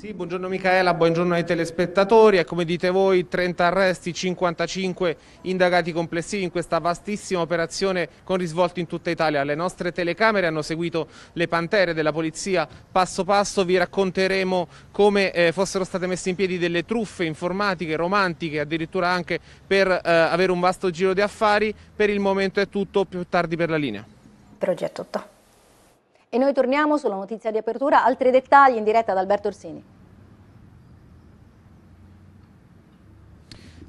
Sì, buongiorno Michaela, buongiorno ai telespettatori. E come dite voi, 30 arresti, 55 indagati complessivi in questa vastissima operazione con risvolti in tutta Italia. Le nostre telecamere hanno seguito le pantere della polizia passo passo. Vi racconteremo come eh, fossero state messe in piedi delle truffe informatiche, romantiche, addirittura anche per eh, avere un vasto giro di affari. Per il momento è tutto, più tardi per la linea. Progetto tutto. E noi torniamo sulla notizia di apertura, altri dettagli in diretta da Alberto Orsini.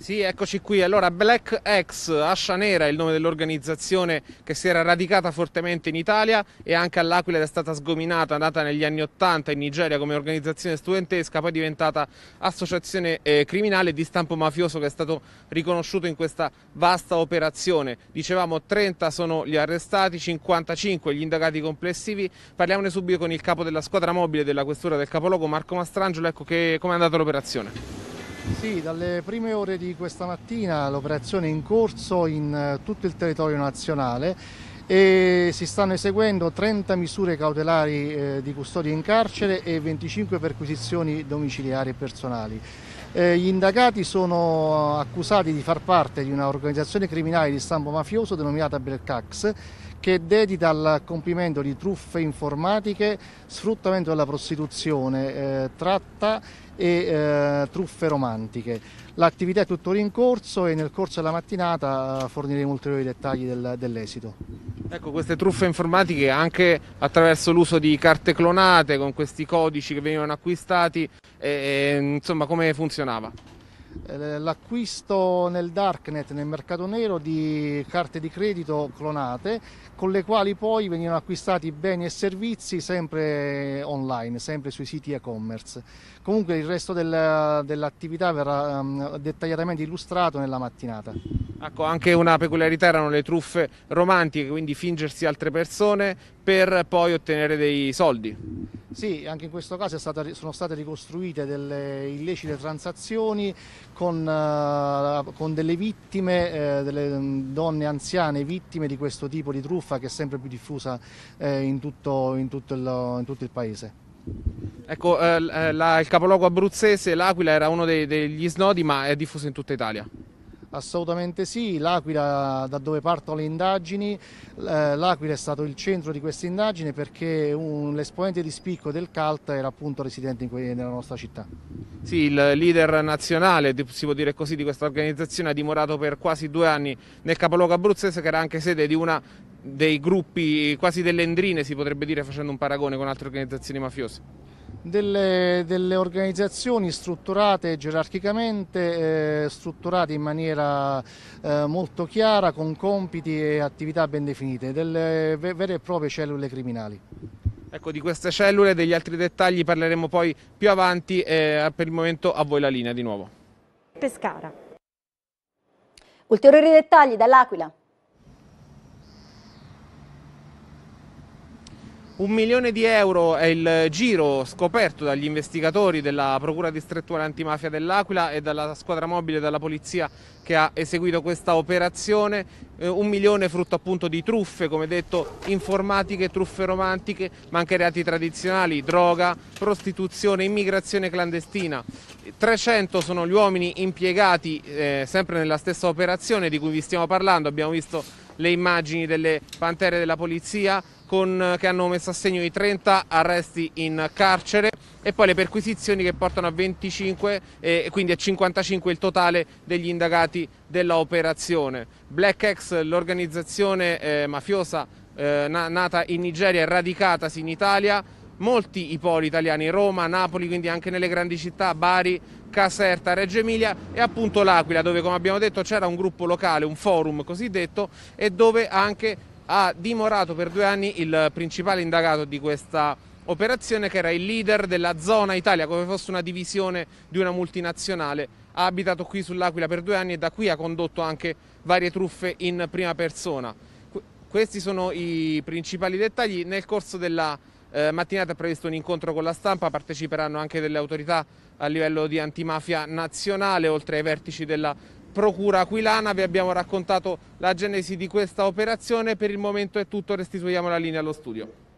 Sì, eccoci qui. Allora, Black X, Ascia Nera è il nome dell'organizzazione che si era radicata fortemente in Italia e anche all'Aquila ed è stata sgominata, nata negli anni Ottanta in Nigeria come organizzazione studentesca, poi diventata associazione eh, criminale di stampo mafioso che è stato riconosciuto in questa vasta operazione. Dicevamo 30 sono gli arrestati, 55 gli indagati complessivi. Parliamone subito con il capo della squadra mobile della questura del capoluogo, Marco Mastrangelo. Ecco che, come è andata l'operazione. Sì, dalle prime ore di questa mattina l'operazione è in corso in eh, tutto il territorio nazionale e si stanno eseguendo 30 misure cautelari eh, di custodia in carcere e 25 perquisizioni domiciliari e personali. Eh, gli indagati sono eh, accusati di far parte di un'organizzazione criminale di stampo mafioso denominata Belcax che è dedita al compimento di truffe informatiche, sfruttamento della prostituzione, eh, tratta e eh, truffe romantiche. L'attività è tuttora in corso e nel corso della mattinata eh, forniremo ulteriori dettagli del, dell'esito. Ecco, queste truffe informatiche anche attraverso l'uso di carte clonate con questi codici che venivano acquistati, e, eh, insomma come funziona? funzionava? Eh, l'acquisto nel darknet, nel mercato nero, di carte di credito clonate con le quali poi venivano acquistati beni e servizi sempre online, sempre sui siti e-commerce. Comunque il resto del, dell'attività verrà um, dettagliatamente illustrato nella mattinata. Ecco, anche una peculiarità erano le truffe romantiche, quindi fingersi altre persone per poi ottenere dei soldi. Sì, anche in questo caso stata, sono state ricostruite delle illecite transazioni con, uh, con delle vittime, eh, delle mm, donne anziane vittime di questo tipo di truffa che è sempre più diffusa eh, in, tutto, in, tutto il, in tutto il paese. Ecco, eh, eh la, il capoluogo abruzzese, l'Aquila, era uno dei, degli snodi, ma è diffuso in tutta Italia. Assolutamente sì, l'Aquila da dove partono le indagini, l'Aquila è stato il centro di questa indagine perché l'esponente di spicco del CALT era appunto residente que, nella nostra città. Sì, il leader nazionale, si può dire così, di questa organizzazione ha dimorato per quasi due anni nel capoluogo abruzzese che era anche sede di una dei gruppi, quasi delle endrine si potrebbe dire facendo un paragone con altre organizzazioni mafiose delle, delle organizzazioni strutturate gerarchicamente, eh, strutturate in maniera eh, molto chiara, con compiti e attività ben definite, delle vere e proprie cellule criminali. Ecco, di queste cellule e degli altri dettagli parleremo poi più avanti, eh, per il momento a voi la linea di nuovo. Pescara. Ulteriori dettagli dall'Aquila. Un milione di euro è il giro scoperto dagli investigatori della Procura distrettuale antimafia dell'Aquila e dalla squadra mobile della polizia che ha eseguito questa operazione. Eh, un milione frutto appunto di truffe, come detto, informatiche, truffe romantiche, ma anche reati tradizionali, droga, prostituzione, immigrazione clandestina. 300 sono gli uomini impiegati eh, sempre nella stessa operazione di cui vi stiamo parlando, abbiamo visto le immagini delle pantere della polizia, con, eh, che hanno messo a segno i 30 arresti in carcere e poi le perquisizioni che portano a 25 e eh, quindi a 55 il totale degli indagati dell'operazione. Black X, l'organizzazione eh, mafiosa eh, na nata in Nigeria e radicatasi in Italia, molti i poli italiani, Roma, Napoli, quindi anche nelle grandi città, Bari, Caserta, Reggio Emilia e appunto l'Aquila dove come abbiamo detto c'era un gruppo locale, un forum cosiddetto e dove anche ha dimorato per due anni il principale indagato di questa operazione che era il leader della zona Italia, come fosse una divisione di una multinazionale. Ha abitato qui sull'Aquila per due anni e da qui ha condotto anche varie truffe in prima persona. Questi sono i principali dettagli. Nel corso della eh, mattinata è previsto un incontro con la stampa, parteciperanno anche delle autorità a livello di antimafia nazionale, oltre ai vertici della Procura Aquilana, vi abbiamo raccontato la genesi di questa operazione, per il momento è tutto, restituiamo la linea allo studio.